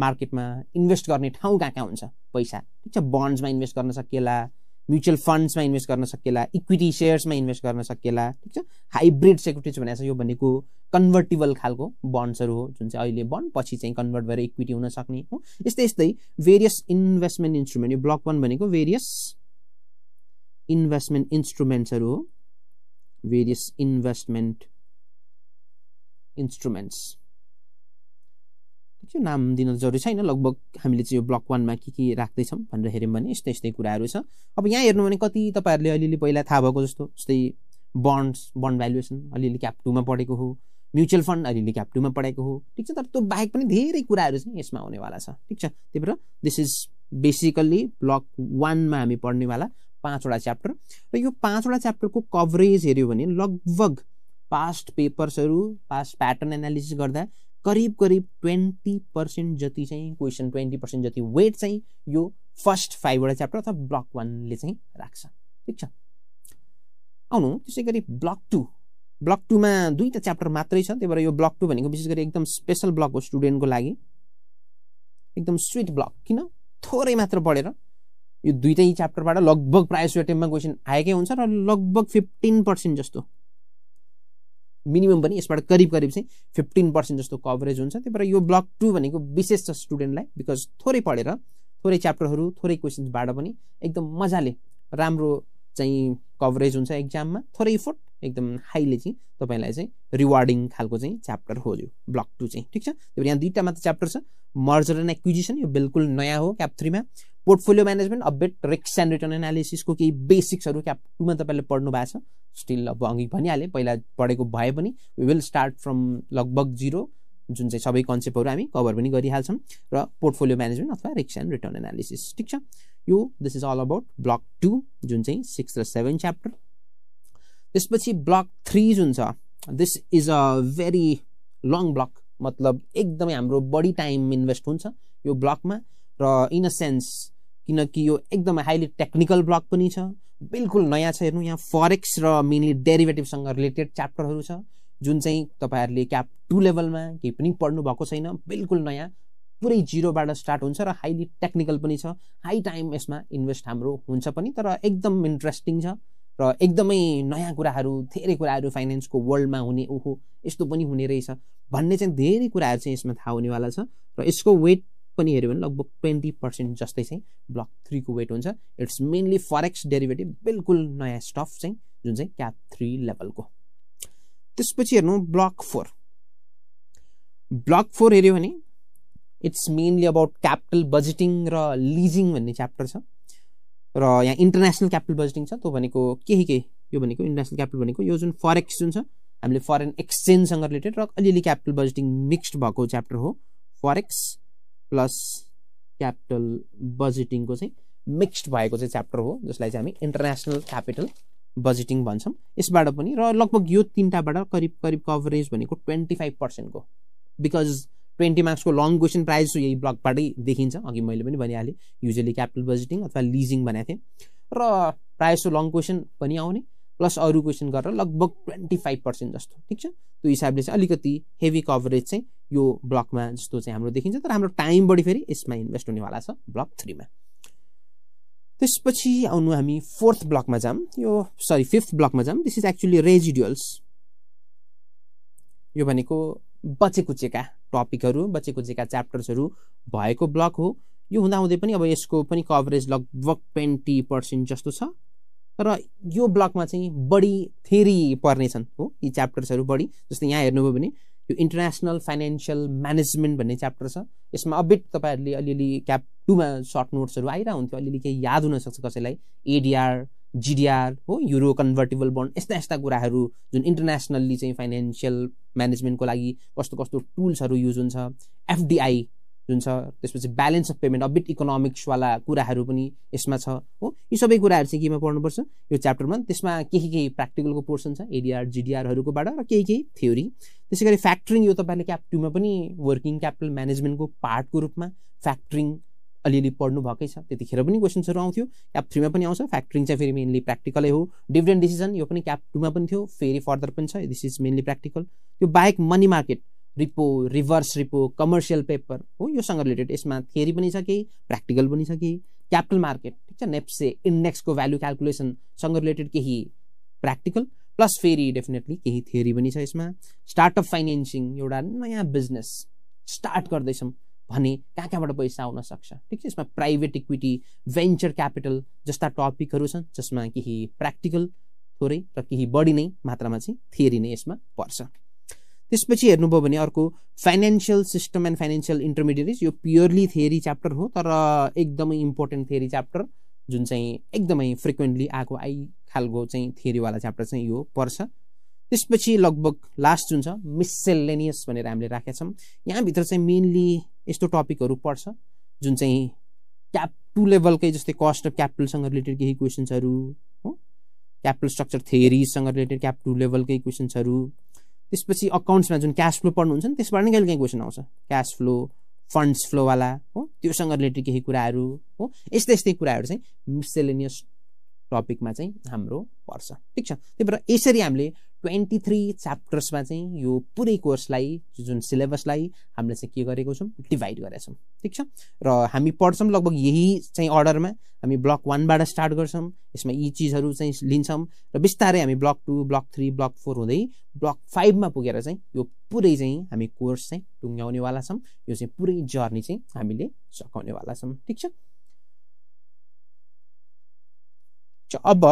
मार्केटमा इन्भेस्ट गर्ने ठाउँ कहाँ कहाँ हुन्छ पैसा ठिक छ बन्ड्समा इन्भेस्ट गर्न सकिएला म्युचुअल फन्ड्समा इन्भेस्ट गर्न सकिएला इक्विटी सेयर्समा इन्भेस्ट गर्न सकिएला ठिक छ हाइब्रिड सेक्युरिटिज भनेको छ यो भनेको कन्भर्टेबल खालको बन्ड्सहरू हो जुन चाहिँ अहिले बन्ड पछि चाहिँ कन्भर्ट भएर इक्विटी हुन सक्ने हो यस्तै यस्तै भेरियस इन्भेस्टमेन्ट इन्स्ट्रुमेन्ट यो ब्लक वान भनेको भेरियस इन्भेस्टमेन्ट इन्स्ट्रुमेन्ट्सहरू हो भेरियस इन्भेस्टमेन्ट इन्स्ट्रुमेन्ट्स त्यो नाम दिन जरुरी छैन लगभग हामीले चाहिँ यो ब्लक वानमा के के राख्दैछौँ भनेर हेऱ्यौँ भने यस्तै यस्तै कुराहरू छ अब यहाँ हेर्नु भने कति तपाईँहरूले अलिअलि पहिला थाहा भएको जस्तो जस्तै बन्ड्स बन्ड भ्यालुएसन अलिअलि क्याप टूमा पढेको हो म्युचुअल फन्ड अलिअलि क्याप टूमा पढेको हो ठिक छ तर त्यो बाहेक पनि धेरै कुराहरू चाहिँ यसमा आउनेवाला छ ठिक छ त्यही भएर दिस इज बेसिकल्ली ब्लक वानमा हामी पढ्नेवाला पाँचवटा च्याप्टर र यो पाँचवटा च्याप्टरको कभरेज हेऱ्यो भने लगभग पास्ट पेपर्सहरू पास्ट प्याटर्न एनालिसिस गर्दा करिब करिब ट्वेन्टी पर्सेन्ट जति चाहिँ क्वेसन ट्वेन्टी पर्सेन्ट जति वेट चाहिँ यो फर्स्ट फाइभवटा च्याप्टर अथवा ब्लक वानले चाहिँ राख्छ ठिक छ आउनु त्यसै गरी ब्लक टू ब्लक टूमा दुईवटा च्याप्टर मात्रै छ त्यही भएर यो ब्लक टू भनेको विशेष गरी एकदम स्पेसल ब्लक हो स्टुडेन्टको लागि एकदम स्विट ब्लक किन थोरै मात्र पढेर यो दुइटै च्याप्टरबाट लगभग प्रायः सो एटेम्पमा क्वेसन आएकै हुन्छ र लगभग फिफ्टिन पर्सेन्ट जस्तो मिनिमम पनि यसबाट करिब करिब चाहिँ फिफ्टिन पर्सेन्ट जस्तो कभरेज हुन्छ त्यही भएर यो ब्लक टू भनेको विशेष छ स्टुडेन्टलाई बिकज थोरै पढेर थोरै च्याप्टरहरू थोरै क्वेसन्सबाट पनि एकदम मजाले राम्रो चाहिँ कभरेज हुन्छ एक्जाममा थोरै इफोर्ट एकदम हाईले चाहिँ तपाईँलाई चाहिँ रिवार्डिङ खालको चाहिँ च्याप्टर हो यो ब्लक टू चाहिँ ठिक छ त्यही भएर यहाँ दुईवटा मात्र च्याप्टर छ मर्जर एन्ड एक्विजिसन यो बिल्कुल नयाँ हो क्याप थ्रीमा पोर्टफोलियो म्यानेजमेन्ट अपडेट रिक्स एन्ड रिटर्न एनालिसिसको केही बेसिक्सहरू क्याप टूमा तपाईँले पढ्नु भएको छ स्टिल अब अघि भनिहालेँ पहिला पढेको भए पनि वी विल स्टार्ट फ्रम लगभग जिरो जुन चाहिँ सबै कन्सेप्टहरू हामी कभर पनि गरिहाल्छौँ र पोर्टफोलियो म्यानेजमेन्ट अथवा रिक्स एन्ड रिटर्न एनालिसिस ठिक छ यो this is all about block two जुन चाहिँ सिक्स र सेभेन च्याप्टर त्यसपछि ब्लक थ्री जुन छ this is a very long block मतलब एकदमै हाम्रो बढी टाइम इन्भेस्ट हुन्छ यो ब्लकमा र इन अ सेन्स किनकि यो एकदमै हाइली टेक्निकल ब्लक पनि छ बिल्कुल नयाँ छ हेर्नु यहाँ फरेक्स र मेनली डेरिभेटिभसँग रिलेटेड च्याप्टरहरू छ जुन चाहिँ तपाईँहरूले क्याप टू लेभलमा केही पनि पढ्नु भएको छैन बिल्कुल नयाँ पुरै जिरोबाट स्टार्ट हुन्छ र हाइली टेक्निकल पनि छ हाई टाइम यसमा इन्भेस्ट हाम्रो हुन्छ पनि तर एकदम इन्ट्रेस्टिङ छ र एकदमै नयाँ कुराहरू धेरै कुराहरू फाइनेन्सको वर्ल्डमा हुने ओहो यस्तो पनि हुने रहेछ भन्ने चाहिँ धेरै कुराहरू चाहिँ यसमा थाहा हुनेवाला छ र यसको वेट पनि हेऱ्यो भने लगभग ट्वेन्टी पर्सेन्ट जस्तै चाहिँ ब्लक थ्रीको वेट हुन्छ इट्स मेनली फरेक्स डेरिभेटिभ बिल्कुल नयाँ स्टफ चाहिँ जुन चाहिँ क्याप थ्री लेभलको त्यसपछि हेर्नु ब्लक फोर ब्लक फोर हेऱ्यो भने it's mainly about capital budgeting र लिजिङ भन्ने च्याप्टर छ र यहाँ इन्टरनेसनल क्यापिटल बजेटिङ छ त्यो भनेको केही केही यो भनेको इन्टरनेसनल क्यापिटल भनेको यो जुन फरेक्स जुन छ हामीले फरेन एक्सचेन्जसँग रिलेटेड र अलिअलि क्यापिटल बजेटिङ मिक्स्ड भएको च्याप्टर हो फरेक्स प्लस क्यापिटल बजेटिङको चाहिँ मिक्स्ड भएको चाहिँ च्याप्टर हो जसलाई चाहिँ हामी इन्टरनेसनल क्यापिटल बजेटिङ भन्छौँ यसबाट पनि र लगभग यो तिनवटाबाट करिब करिब कभरेज भनेको ट्वेन्टी फाइभ पर्सेन्टको बिकज ट्वेन्टी मार्क्सको लङ क्वेसन जस्तो यही ब्लकबाटै देखिन्छ अघि मैले पनि भनिहालेँ युजली क्यापिटल बजेटिङ अथवा लिजिङ भनेको थिएँ र प्रायः जस्तो लङ क्वेसन पनि आउने प्लस अरू क्वेसन गरेर लगभग ट्वेन्टी फाइभ पर्सेन्ट जस्तो ठिक छ त्यो हिसाबले चाहिँ अलिकति हेभी कभरेज चाहिँ यो ब्लकमा जस्तो चाहिँ हाम्रो देखिन्छ तर हाम्रो टाइम बढी फेरि यसमा इन्भेस्ट हुनेवाला छ ब्लक थ्रीमा त्यसपछि आउनु हामी फोर्थ ब्लकमा जाम यो सरी फिफ्थ ब्लकमा जाम दिस इज एक्चुली रेजिडुअल्स यो भनेको बचेकुचेका टपिकहरू बचेकुचेका च्याप्टर्सहरू भएको ब्लक हो यो हुँदाहुँदै पनि अब यसको पनि कभरेज लगभग ट्वेन्टी पर्सेन्ट जस्तो छ र यो ब्लकमा चाहिँ बढी थेरी पर्नेछन् हो यी च्याप्टर्सहरू बढी जस्तै यहाँ हेर्नुभयो भने यो इन्टरनेसनल फाइनेन्सियल म्यानेजमेन्ट भन्ने च्याप्टर छ यसमा अबिट तपाईँहरूले अलिअलि क्याप टूमा सर्ट नोट्सहरू आइरह हुन्थ्यो अलिअलि केही याद हुनसक्छ कसैलाई एडिआर जिडिआर हो युरो कन्भर्टेबल बन्ड यस्ता यस्ता कुराहरू जुन इन्टरनेसनल्ली चाहिँ फाइनेन्सियल म्यानेजमेन्टको लागि कस्तो कस्तो टुल्सहरू युज हुन्छ एफडिआई जुन छ त्यसपछि ब्यालेन्स अफ पेमेन्ट अबिट इकोनोमिक्सवाला कुराहरू पनि यसमा छ हो यी सबै कुराहरू चाहिँ केमा पढ्नुपर्छ यो च्याप्टरमा त्यसमा केही केही प्र्याक्टिकलको पोर्सन छ एडिआर जिडिआरहरूकोबाट र केही केही थ्योरी त्यसै गरी फ्याक्ट्रिङ यो तपाईँले क्याप टूमा पनि वर्किङ क्यापिटल म्यानेजमेन्टको पार्टको रूपमा फ्याक्ट्रिङ अलिअलि पढ्नु भएकै छ त्यतिखेर पनि क्वेसन्सहरू आउँथ्यो क्याप थ्रीमा पनि आउँछ फ्याक्ट्रिङ चाहिँ फेरि मेनली प्र्याक्टिकलै हो डिफ्रेन्ट डिसिजन यो पनि क्याप टूमा पनि थियो फेरि फर्दर पनि छ दिस इज मेनली प्र्याक्टिकल त्यो बाहेक money market repo reverse repo commercial paper हो योसँग रिलेटेड यसमा थियरी पनि छ केही प्र्याक्टिकल पनि छ केही क्यापिटल मार्केट ठिक छ नेप्से इन्डेक्सको भ्यालु क्यालकुलेसनसँग रिलेटेड केही प्र्याक्टिकल प्लस फेरि डेफिनेटली केही थियरी पनि छ यसमा स्टार्टअप फाइनेन्सिङ एउटा नयाँ बिजनेस स्टार्ट गर्दैछौँ भने कहाँ कहाँबाट पैसा आउन सक्छ ठिक छ यसमा प्राइभेट इक्विटी भेन्चर क्यापिटल जस्ता टपिकहरू छन् जसमा केही प्र्याक्टिकल थोरै र केही बढी नै मात्रामा चाहिँ थियरी नै यसमा पर्छ त्यसपछि हेर्नुभयो भने अर्को financial system and financial intermediaries यो प्योरली थेरी च्याप्टर हो तर एकदमै इम्पोर्टेन्ट थेरी च्याप्टर जुन चाहिँ एकदमै फ्रिक्वेन्टली आएको आई खालको चाहिँ थियरीवाला च्याप्टर चाहिँ यो पर्छ त्यसपछि लगभग लास्ट जुन छ मिसेलेनियस भनेर हामीले राखेका छौँ यहाँभित्र चाहिँ मेनली यस्तो टपिकहरू पर्छ जुन चाहिँ क्याप टु लेभलकै जस्तै कस्ट अफ क्यापिटलसँग रिलेटेड केही क्वेसन्सहरू हो क्यापिटल स्ट्रक्चर थेरीसँग रिलेटेड क्याप टु लेभलकै क्वेसन्सहरू त्यसपछि अकाउन्ट्समा जुन क्यास फ्लो पढ्नुहुन्छ नि त्यसबाट नै कहिले काहीँ क्वेसन आउँछ क्यास फ्लो फन्ड्स फ्लोवाला हो त्योसँग रिलेटेड केही कुराहरू हो यस्तै यस्तै कुराहरू चाहिँ मिसेलेनियस टपिकमा चाहिँ हाम्रो पर्छ ठिक छ त्यही भएर यसरी हामीले ट्वेन्टी थ्री च्याप्टर्समा चाहिँ यो पुरै कोर्सलाई जुन सिलेबसलाई हामीले चाहिँ के गरेको छौँ डिभाइड गरेका छौँ ठिक छ र हामी पढ्छौँ लगभग यही चाहिँ अर्डरमा हामी ब्लक वानबाट स्टार्ट गर्छौँ यसमा यी चिजहरू चाहिँ लिन्छौँ र बिस्तारै हामी block two block three block four हुँदै ब्लक फाइभमा पुगेर चाहिँ यो पुरै चाहिँ हामी कोर्स चाहिँ टुङ्ग्याउनेवाला छौँ यो चाहिँ पुरै जर्नी चाहिँ हामीले सघाउनेवाला छौँ ठिक छ अब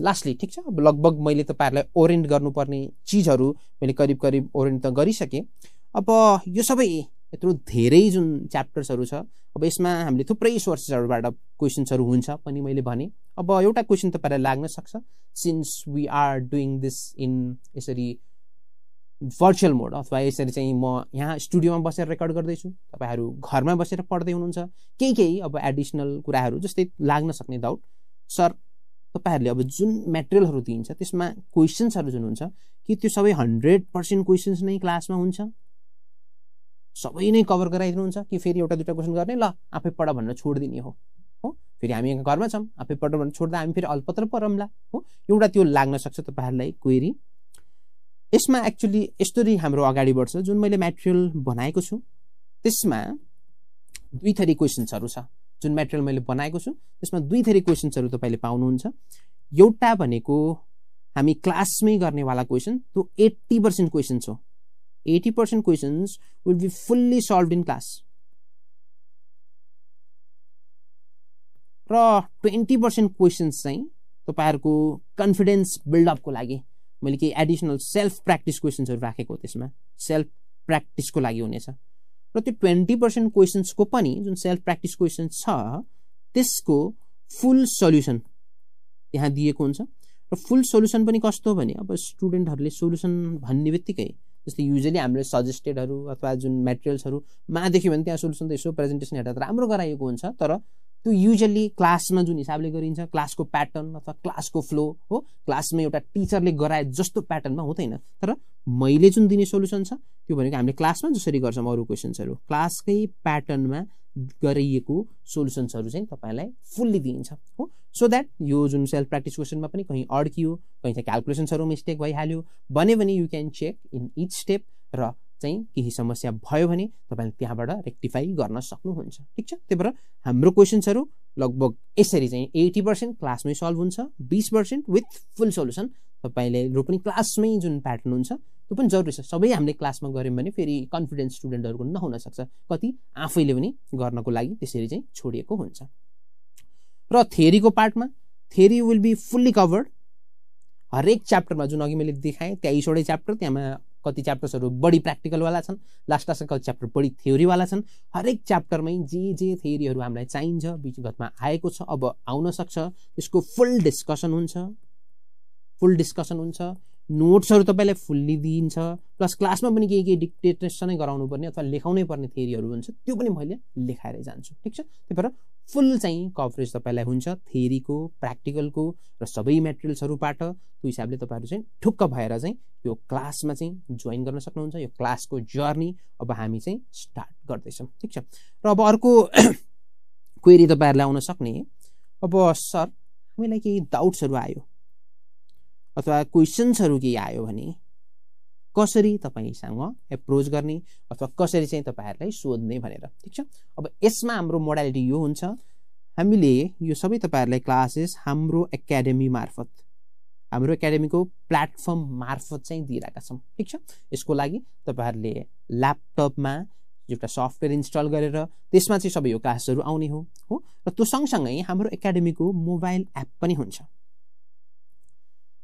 लास्टली ठिक छ अब लगभग मैले तपाईँहरूलाई ओरेन्ट गर्नुपर्ने चिजहरू मैले करिब करिब ओरेन्ट त गरिसकेँ अब यो सबै यत्रो धेरै जुन च्याप्टर्सहरू छ अब यसमा हामीले थुप्रै सोर्सेसहरूबाट क्वेसन्सहरू हुन्छ पनि मैले भने अब एउटा क्वेसन तपाईँलाई लाग्न सक्छ since we are doing this in यसरी भर्चुअल मोड अथवा यसरी चाहिँ म यहाँ स्टुडियोमा बसेर रेकर्ड गर्दैछु तपाईँहरू घरमा बसेर पढ्दै हुनुहुन्छ केही केही अब एडिसनल कुराहरू जस्तै लाग्न सक्ने डाउट सर तपाईँहरूले अब जुन मेटेरियलहरू दिइन्छ त्यसमा क्वेसन्सहरू जुन हुन्छ कि त्यो सबै हन्ड्रेड पर्सेन्ट क्वेसन्स नै क्लासमा हुन्छ सबै नै कभर हुन्छ कि फेरि एउटा दुइटा क्वेसन गर्ने ल आफै पढ भनेर छोडिदिने हो हो फेरि हामी यहाँ घरमा छौँ आफै पढ भनेर छोड्दा हामी फेरि अल्पत्र परौँला हो एउटा त्यो लाग्न सक्छ तपाईँहरूलाई क्वेरी यसमा एक्चुली यस्तरी हाम्रो अगाडि बढ्छ जुन मैले मेटेरियल बनाएको छु त्यसमा दुई थरी क्वेसन्सहरू छ जुन मेटेरियल मैले बनाएको छु त्यसमा दुई थरी क्वेसन्सहरू तपाईँले पाउनुहुन्छ एउटा भनेको हामी क्लासमै गर्नेवाला क्वेसन त्यो एट्टी पर्सेन्ट क्वेसन्स हो eighty percent questions will be fully solve in class र ट्वेन्टी पर्सेन्ट क्वेसन्स चाहिँ तपाईँहरूको कन्फिडेन्स बिल्डअपको लागि मैले केही एडिसनल सेल्फ प्र्याक्टिस क्वेसन्सहरू राखेको त्यसमा सेल्फ प्र्याक्टिसको लागि हुनेछ र त्यो ट्वेन्टी पर्सेन्ट क्वेसन्सको पनि जुन सेल्फ प्र्याक्टिस क्वेसन छ त्यसको फुल सल्युसन त्यहाँ दिएको हुन्छ र फुल सल्युसन पनि कस्तो भने अब स्टुडेन्टहरूले सोल्युसन भन्ने बित्तिकै जस्तै युजली हामीले सजेस्टेडहरू अथवा जुन मेटेरियल्सहरू मा देख्यो भने त्यहाँ सोल्युसन त यसो प्रेजेन्टेसन हेर्दा त राम्रो गराइएको हुन्छ तर त्यो युजल्ली क्लासमा जुन हिसाबले गरिन्छ क्लासको प्याटर्न अथवा क्लासको फ्लो हो क्लासमा एउटा टिचरले गराए जस्तो प्याटर्नमा हुँदैन तर मैले जुन दिने सोल्युसन छ त्यो भनेको हामीले क्लासमा जसरी गर्छौँ अरू क्वेसन्सहरू क्लासकै प्याटर्नमा गरिएको सोल्युसन्सहरू चाहिँ तपाईँलाई फुल्ली दिइन्छ हो सो द्याट यो जुन सेल्फ प्र्याक्टिस क्वेसनमा पनि कहीँ अड्कियो कहीँ चाहिँ क्यालकुलेसन्सहरू मिस्टेक भइहाल्यो भने you can check in each step र चाहिँ केही समस्या भयो भने तपाईँले त्यहाँबाट रेक्टिफाई गर्न सक्नुहुन्छ ठिक छ त्यही भएर हाम्रो क्वेसन्सहरू लगभग यसरी चाहिँ एटी पर्सेन्ट क्लासमै सल्भ हुन्छ बिस पर्सेन्ट विथ फुल सल्युसन तपाईँलेहरू पनि क्लासमै जुन प्याटर्न हुन्छ त्यो पनि जरुरी छ सबै हामीले क्लासमा गऱ्यौँ भने फेरि कन्फिडेन्स स्टुडेन्टहरूको नहुनसक्छ कति आफैले पनि गर्नको लागि त्यसरी चाहिँ छोडिएको हुन्छ र थेरीको पार्टमा theory will be fully covered हरेक च्याप्टरमा जुन अघि मैले देखाएँ तेइसवटै च्याप्टर त्यहाँमा कति च्याप्टर्सहरू बढी प्र्याक्टिकलवाला छन् लास्ट लास्टमा कति च्याप्टर बढी थ्योरीवाला छन् हरेक च्याप्टरमै जे जे थ्योरीहरू हामीलाई चाहिन्छ विगतमा आएको छ अब आउन सक्छ त्यसको फुल डिस्कसन हुन्छ फुल डिस्कसन हुन्छ नोट्सहरू तपाईँलाई फुल्ली दिइन्छ प्लस क्लासमा पनि केही केही डिक्टेसनै गराउनु पर्ने अथवा लेखाउनै पर्ने थेरीहरू हुन्छ त्यो पनि मैले लेखाएरै जान्छु ठिक छ त्यही भएर फुल चाहिँ कभरेज तपाईँलाई हुन्छ थेरीको प्र्याक्टिकलको र सबै मेटेरियल्सहरूबाट त्यो हिसाबले तपाईँहरू चाहिँ ठुक्क भएर चाहिँ यो क्लासमा चाहिँ जोइन गर्न सक्नुहुन्छ यो क्लासको जर्नी अब हामी चाहिँ स्टार्ट गर्दैछौँ ठिक छ र अब अर्को क्वेरी तपाईँहरूलाई आउन सक्ने अब सर हामीलाई केही डाउट्सहरू आयो अथवा क्वेसन्सहरू केही आयो भने कसरी तपाईँसँग एप्रोच गर्ने अथवा कसरी चाहिँ तपाईँहरूलाई सोध्ने भनेर ठिक छ अब यसमा हाम्रो मोडालिटी यो हुन्छ हामीले यो सबै तपाईँहरूलाई क्लासेस हाम्रो एकाडेमी मार्फत हाम्रो एकाडेमीको प्लेटफर्म मार्फत चाहिँ दिइरहेका छौँ ठिक छ यसको लागि तपाईँहरूले ल्यापटपमा एउटा सफ्टवेयर इन्स्टल गरेर त्यसमा चाहिँ सबै यो क्लासहरू आउने हो हो र त्यो सँगसँगै हाम्रो एकाडेमीको मोबाइल एप पनि हुन्छ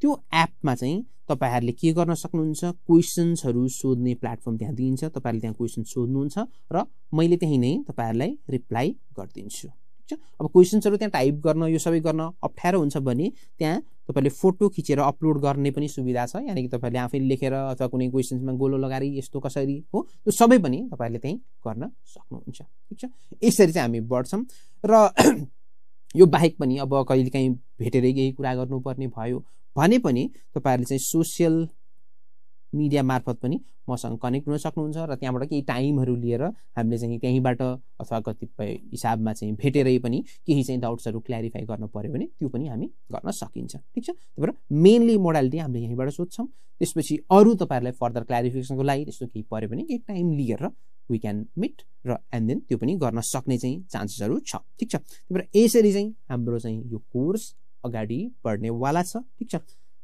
त्यो एपमा चाहिँ तपाईँहरूले के गर्न सक्नुहुन्छ क्वेसन्सहरू सोध्ने प्लेटफर्म त्यहाँ दिइन्छ तपाईँहरूले त्यहाँ क्वेसन सोध्नुहुन्छ र मैले त्यहीँ नै तपाईँहरूलाई रिप्लाई गरिदिन्छु ठिक छ अब क्वेसन्सहरू त्यहाँ टाइप गर्न यो सबै गर्न अप्ठ्यारो हुन्छ भने त्यहाँ तपाईँले फोटो खिचेर अपलोड गर्ने पनि सुविधा छ यानि कि तपाईँहरूले आफै लेखेर अथवा कुनै क्वेसन्समा गोलो लगाएर यस्तो कसरी हो त्यो सबै पनि तपाईँहरूले त्यहीँ गर्न सक्नुहुन्छ ठिक छ यसरी चाहिँ हामी बढ्छौँ र यो बाहेक पनि अब कहिलेकाहीँ भेटेरै केही कुरा गर्नुपर्ने भयो भने पनि तपाईँहरूले चाहिँ सोसियल मिडिया मार्फत पनि मसँग कनेक्ट हुन सक्नुहुन्छ र त्यहाँबाट केही टाइमहरू लिएर हामीले चाहिँ त्यहीँबाट अथवा कतिपय हिसाबमा चाहिँ भेटेरै पनि केही चाहिँ डाउट्सहरू क्ल्यारिफाई गर्न पऱ्यो भने त्यो पनि हामी गर्न सकिन्छ ठिक छ त्यही भएर मेनली मोडालिटी हामीले यहीँबाट सोध्छौँ त्यसपछि अरू तपाईँहरूलाई फर्दर क्ल्यारिफिकेसनको लागि त्यस्तो केही पऱ्यो भने केही टाइम लिएर वी क्यान मिट र एन्ड देन त्यो पनि गर्न सक्ने चाहिँ चान्सेसहरू छ ठिक छ त्यही भएर यसरी चाहिँ हाम्रो चाहिँ यो कोर्स अगाडि बढ्नेवाला छ ठिक छ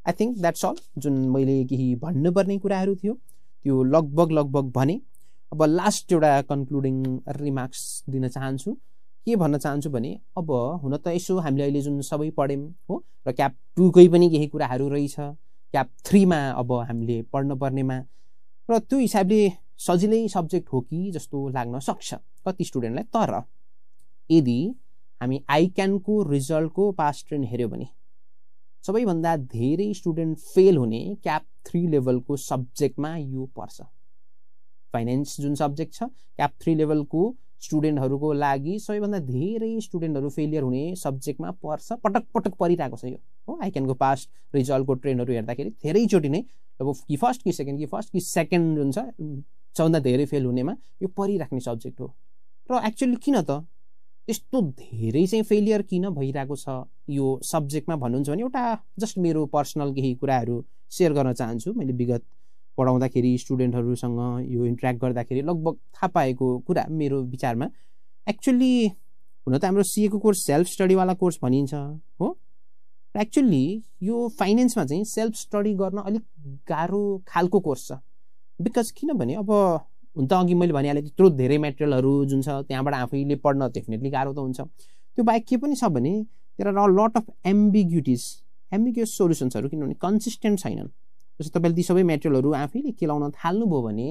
आई थिङ्क द्याट्स अल जुन मैले केही भन्नुपर्ने कुराहरू थियो त्यो लगभग लगभग भने अब लास्ट एउटा कन्क्लुडिङ रिमार्क्स दिन चाहन्छु के भन्न चाहन्छु भने अब हुन त यसो हामीले अहिले जुन सबै पढ्यौँ हो र क्याप टूकै पनि केही कुराहरू रहेछ क्याप थ्रीमा अब हामीले पढ्न पर्नेमा र त्यो हिसाबले सजिलै सब्जेक्ट हो कि जस्तो लाग्न सक्छ कति स्टुडेन्टलाई तर यदि हामी आइक्यानको रिजल्टको पास ट्रेन हेऱ्यौँ भने सबैभन्दा धेरै स्टुडेन्ट फेल हुने क्याप थ्री लेभलको सब्जेक्टमा यो पर्छ फाइनेन्स जुन सब्जेक्ट छ क्याप थ्री लेभलको स्टुडेन्टहरूको लागि सबैभन्दा धेरै स्टुडेन्टहरू फेलियर हुने सब्जेक्टमा पर्छ पटक पटक परिरहेको छ यो हो आइक्यानको पास रिजल्टको ट्रेन्डहरू हेर्दाखेरि धेरैचोटि नै अब कि फर्स्ट कि सेकेन्ड कि फर्स्ट कि सेकेन्ड जुन छ सबभन्दा धेरै फेल हुनेमा यो परिराख्ने सब्जेक्ट हो र एक्चुअली किन त त्यस्तो धेरै चाहिँ फेलियर किन भइरहेको छ यो सब्जेक्टमा भन्नुहुन्छ भने एउटा जस्ट मेरो पर्सनल केही कुराहरू सेयर गर्न चाहन्छु मैले विगत पढाउँदाखेरि स्टुडेन्टहरूसँग यो इन्ट्राक्ट गर्दाखेरि लगभग थाहा पाएको कुरा मेरो विचारमा एक्चुअली हुन त हाम्रो सिएको कोर्स सेल्फ स्टडीवाला कोर्स भनिन्छ हो र एक्चुली यो फाइनेन्समा चाहिँ सेल्फ स्टडी गर्न अलिक गाह्रो खालको कोर्स छ बिकज किनभने अब हुन त अघि मैले भनिहालेँ त्यत्रो धेरै मेटेरियलहरू जुन छ त्यहाँबाट आफैले पढ्न डेफिनेटली गाह्रो त हुन्छ त्यो बाहेक के पनि छ भने there are lot of ambiguities ambiguous सोल्युसन्सहरू किनभने कन्सिस्टेन्ट छैनन् जस्तो तपाईँले ती सबै मेटेरियलहरू आफैले केलाउन थाल्नुभयो भने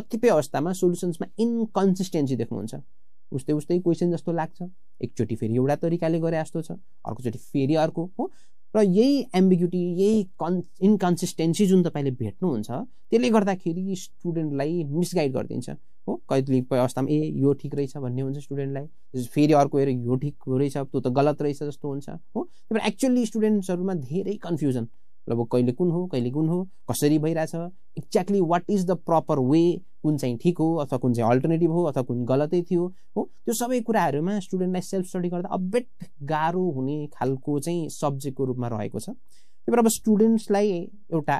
कतिपय अवस्थामा सोल्युसन्समा इन्कन्सिस्टेन्सी देख्नुहुन्छ उस्तै उस्तै क्वेसन जस्तो लाग्छ एकचोटि फेरि एउटा तरिकाले गरे जस्तो छ अर्कोचोटि फेरि अर्को हो र यही एम्बिग्युटी यही कन् इन्कन्सिस्टेन्सी जुन तपाईँले भेट्नुहुन्छ त्यसले गर्दाखेरि स्टुडेन्टलाई मिसगाइड गरिदिन्छ हो कहिले अवस्थामा ए यो ठिक रहेछ भन्ने हुन्छ स्टुडेन्टलाई फेरि अर्को हेरेर यो ठिक रहेछ त्यो त गलत रहेछ जस्तो हुन्छ हो त्यही भएर एक्चुअली स्टुडेन्ट्सहरूमा धेरै कन्फ्युजन अब कहिले कुन हो कहिले कुन हो कसरी भइरहेछ exactly what is the proper way कुन चाहिँ ठिक हो अथवा कुन चाहिँ अल्टरनेटिभ हो अथवा कुन गलतै थियो हो त्यो सबै कुराहरूमा स्टुडेन्टलाई सेल्फ स्टडी गर्दा अबेट गाह्रो हुने खालको चाहिँ सब्जेक्टको रूपमा रहेको छ त्यही भएर अब स्टुडेन्ट्सलाई एउटा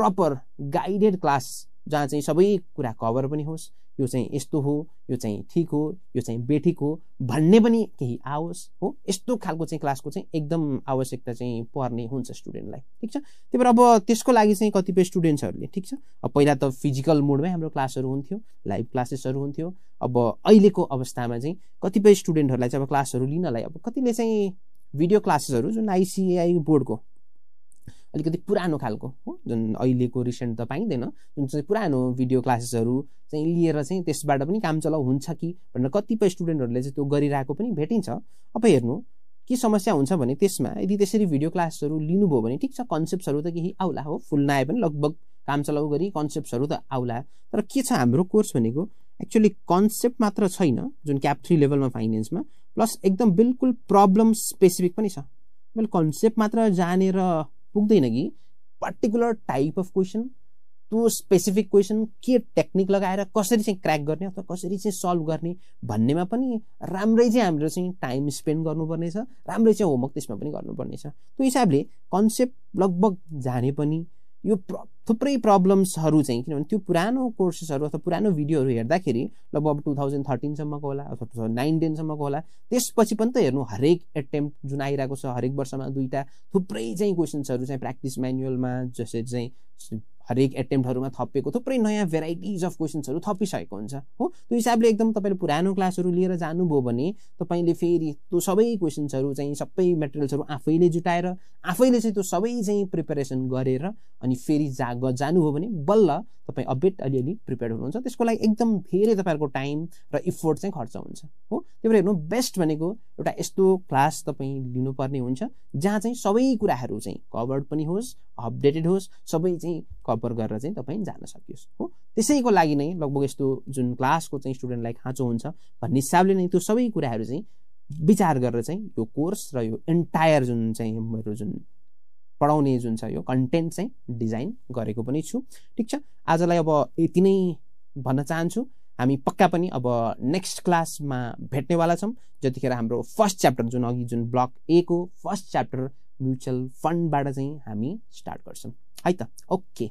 प्रपर गाइडेड क्लास जहाँ चाहिँ सबै कुरा कभर पनि होस् यो चाहिँ यस्तो हो यो चाहिँ ठिक हो यो चाहिँ बेठिक हो भन्ने पनि केही आओस् हो यस्तो खालको चाहिँ क्लासको चाहिँ एकदम आवश्यकता चाहिँ पर्ने हुन्छ स्टुडेन्टलाई ठिक छ त्यही भएर अब त्यसको लागि चाहिँ कतिपय स्टुडेन्ट्सहरूले ठिक छ अब पहिला त फिजिकल मोडमै हाम्रो क्लासहरू हुन्थ्यो लाइभ क्लासेसहरू हुन्थ्यो अब अहिलेको अवस्थामा चाहिँ कतिपय स्टुडेन्टहरूलाई चाहिँ अब क्लासहरू लिनलाई अब कतिले चाहिँ भिडियो क्लासेसहरू जुन आइसिएआई बोर्डको अलिकति पुरानो खालको हो जुन अहिलेको रिसेन्ट त पाइँदैन जुन चाहिँ पुरानो भिडियो क्लासेसहरू चाहिँ लिएर चाहिँ त्यसबाट पनि काम चलाउ हुन्छ कि भनेर कतिपय स्टुडेन्टहरूले चाहिँ त्यो गरिरहेको पनि भेटिन्छ अब हेर्नु के समस्या हुन्छ भने त्यसमा यदि त्यसरी भिडियो क्लासहरू लिनुभयो भने ठिक छ कन्सेप्टहरू त केही आउला हो फुल नआए पनि लगभग काम चलाउ गरी कन्सेप्टहरू त आउला तर के छ हाम्रो कोर्स भनेको एक्चुअली कन्सेप्ट मात्र छैन जुन क्याप थ्री लेभलमा फाइनेन्समा प्लस एकदम बिल्कुल प्रब्लम स्पेसिफिक पनि छ मैले कन्सेप्ट मात्र जानेर पुग्दैन कि पर्टिकुलर टाइप अफ क्वेसन त्यो स्पेसिफिक क्वेसन के टेक्निक लगाएर कसरी चाहिँ क्र्याक गर्ने अथवा कसरी चाहिँ सल्भ गर्ने भन्नेमा पनि राम्रै चाहिँ हाम्रो चाहिँ टाइम स्पेन्ड गर्नुपर्नेछ राम्रै चाहिँ होमवर्क त्यसमा पनि गर्नुपर्नेछ त्यो हिसाबले कन्सेप्ट लगभग जाने पनि यो प्र थुप्रै प्रब्लम्सहरू चाहिँ किनभने त्यो पुरानो कोर्सेसहरू अथवा पुरानो भिडियोहरू हेर्दाखेरि लगभग टु थाउजन्ड थर्टिनसम्मको होला अथवा टु थाउजन्ड नाइन टेनसम्मको होला त्यसपछि पनि त हेर्नु हरेक एटेम्प जुन आइरहेको छ हरेक वर्षमा दुईवटा थुप्रै चाहिँ क्वेसन्सहरू चाहिँ प्र्याक्टिस म्यानुअलमा जसरी चाहिँ हरेक एटेम्प्टहरूमा थपिएको थुप्रै नयाँ भेराइटिज अफ क्वेसन्सहरू थपिसकेको हुन्छ हो त्यो हिसाबले एकदम तपाईँले पुरानो क्लासहरू लिएर जानुभयो भने तपाईँले फेरि त्यो सबै क्वेसन्सहरू चाहिँ सबै मेटेरियल्सहरू आफैले जुटाएर आफैले चाहिँ त्यो सबै चाहिँ प्रिपेरेसन गरेर अनि फेरि जा जानुभयो भने बल्ल तपाईँ अपडेट अलिअलि प्रिपेयर हुनुहुन्छ त्यसको लागि एकदम धेरै तपाईँहरूको टाइम र इफोर्ट चाहिँ खर्च हुन्छ हो त्यही भएर हेर्नु बेस्ट भनेको एउटा यस्तो क्लास तपाईँ लिनुपर्ने हुन्छ जहाँ चाहिँ सबै कुराहरू चाहिँ कभर्ड पनि होस् अपडेटेड होस् सबै चाहिँ सम्पर्क गरेर चाहिँ तपाईँ जान सकियोस् हो त्यसैको लागि नै लगभग यस्तो जुन क्लासको चाहिँ स्टुडेन्टलाई खाँचो हुन्छ भन्ने हिसाबले नै त्यो सबै कुराहरू चाहिँ विचार गरेर चाहिँ यो कोर्स र यो इन्टायर जुन चाहिँ मेरो जुन पढाउने जुन छ यो कन्टेन्ट चाहिँ डिजाइन गरेको पनि छु ठिक छ आजलाई अब यति नै भन्न चाहन्छु हामी पक्का पनि अब नेक्स्ट क्लासमा भेट्नेवाला छौँ जतिखेर हाम्रो फर्स्ट च्याप्टर जुन अघि जुन ब्लक ए को फर्स्ट च्याप्टर म्युचुअल फन्डबाट चाहिँ हामी स्टार्ट गर्छौँ है त okay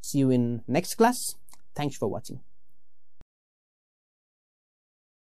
See you in next class. Thanks for watching.